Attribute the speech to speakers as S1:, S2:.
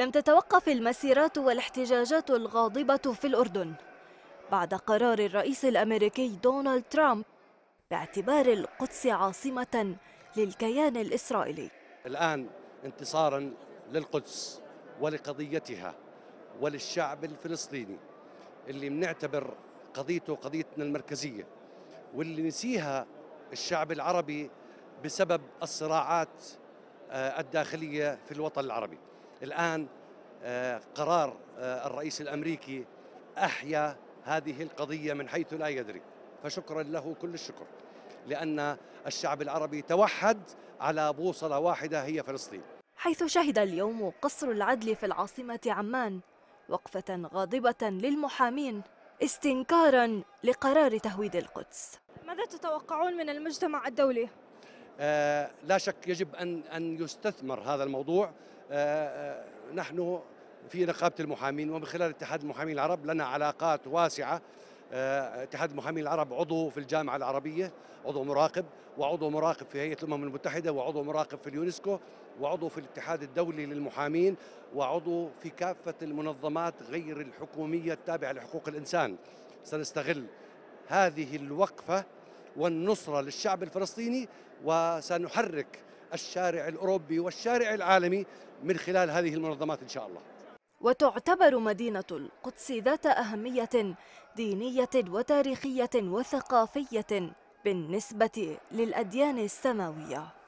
S1: لم تتوقف المسيرات والاحتجاجات الغاضبة في الأردن بعد قرار الرئيس الأمريكي دونالد ترامب باعتبار القدس عاصمة
S2: للكيان الإسرائيلي الآن انتصارا للقدس ولقضيتها وللشعب الفلسطيني اللي بنعتبر قضيته قضيتنا المركزية واللي نسيها الشعب العربي بسبب الصراعات آه، الداخلية في الوطن العربي الآن آه، قرار آه، الرئيس الأمريكي أحيا هذه القضية من حيث لا يدري فشكرا له كل الشكر لأن الشعب العربي توحد على بوصلة واحدة هي فلسطين
S1: حيث شهد اليوم قصر العدل في العاصمة عمان وقفة غاضبة للمحامين استنكارا لقرار تهويد القدس ماذا تتوقعون من المجتمع الدولي؟
S2: آه، لا شك يجب أن أن يستثمر هذا الموضوع آه، آه، نحن في نقابة المحامين ومن خلال اتحاد المحامين العرب لنا علاقات واسعة اتحاد المحامين العرب عضو في الجامعة العربية عضو مراقب وعضو مراقب في هيئة الأمم المتحدة وعضو مراقب في اليونسكو وعضو في الاتحاد الدولي للمحامين وعضو في كافة المنظمات غير الحكومية التابعة لحقوق الإنسان سنستغل هذه الوقفة والنصرة للشعب الفلسطيني وسنحرك الشارع الأوروبي والشارع العالمي من خلال هذه المنظمات إن شاء الله
S1: وتعتبر مدينة القدس ذات أهمية دينية وتاريخية وثقافية بالنسبة للأديان السماوية